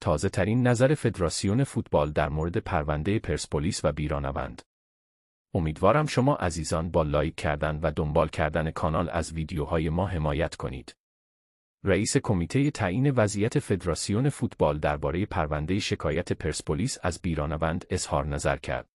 تازه ترین نظر فدراسیون فوتبال در مورد پرونده پرسپولیس و بیرانوند. امیدوارم شما عزیزان با لایک کردن و دنبال کردن کانال از ویدیوهای ما حمایت کنید. رئیس کمیته تعیین وضعیت فدراسیون فوتبال درباره پرونده شکایت پرسپولیس از بیرانوند اظهار نظر کرد.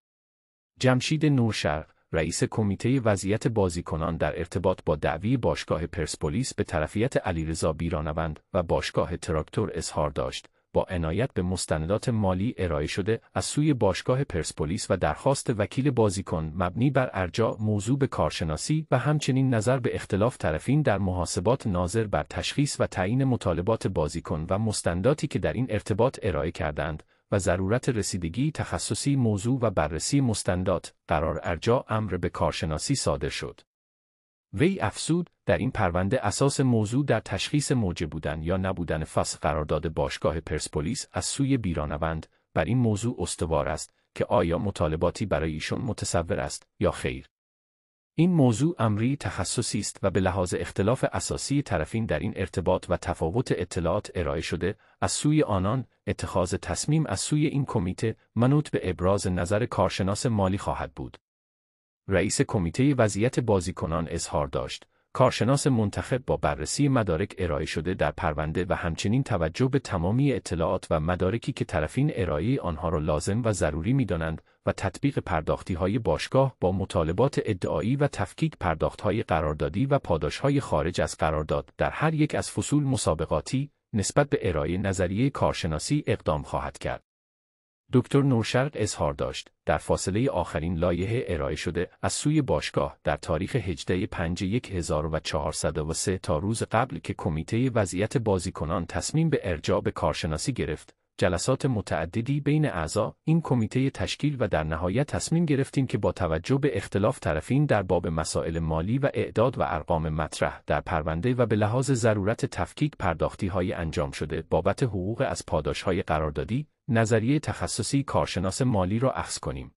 جمشید نورشرق رئیس کمیته وضعیت بازیکنان در ارتباط با دعوی باشگاه پرسپولیس به طرفیت علیرضا بیرانوند و باشگاه تراکتور اظهار داشت با عنایت به مستندات مالی ارائه شده از سوی باشگاه پرسپولیس و درخواست وکیل بازیکن مبنی بر ارجاع موضوع به کارشناسی و همچنین نظر به اختلاف طرفین در محاسبات ناظر بر تشخیص و تعیین مطالبات بازیکن و مستنداتی که در این ارتباط ارائه کردند و ضرورت رسیدگی تخصصی موضوع و بررسی مستندات قرار ارجاع امر به کارشناسی صادر شد وی افسود، در این پرونده اساس موضوع در تشخیص موجه بودن یا نبودن فصل قرارداد باشگاه پرسپولیس از سوی بیرانوند بر این موضوع استوار است که آیا مطالباتی برای ایشون متصور است یا خیر این موضوع امری تخصصی است و به لحاظ اختلاف اساسی طرفین در این ارتباط و تفاوت اطلاعات ارائه شده از سوی آنان اتخاذ تصمیم از سوی این کمیته منوط به ابراز نظر کارشناس مالی خواهد بود رئیس کمیته وضعیت بازیکنان اظهار داشت کارشناس منتخب با بررسی مدارک ارائه شده در پرونده و همچنین توجه به تمامی اطلاعات و مدارکی که طرفین ارائه آنها را لازم و ضروری دانند و تطبیق پرداختی های باشگاه با مطالبات ادعایی و تفکیک پرداخت های قراردادی و پاداش های خارج از قرارداد در هر یک از فصول مسابقاتی نسبت به ارائه نظریه کارشناسی اقدام خواهد کرد. دکتر نورشرق اظهار داشت در فاصله آخرین لایه ارائه شده از سوی باشگاه در تاریخ 18 5 سه تا روز قبل که کمیته وضعیت بازیکنان تصمیم به ارجاع به کارشناسی گرفت جلسات متعددی بین اعضا این کمیته تشکیل و در نهایت تصمیم گرفتیم که با توجه به اختلاف طرفین در باب مسائل مالی و اعداد و ارقام مطرح در پرونده و به لحاظ ضرورت تفکیک پرداختی انجام شده بابت حقوق از پاداش های قراردادی نظریه تخصصی کارشناس مالی را اخذ کنیم.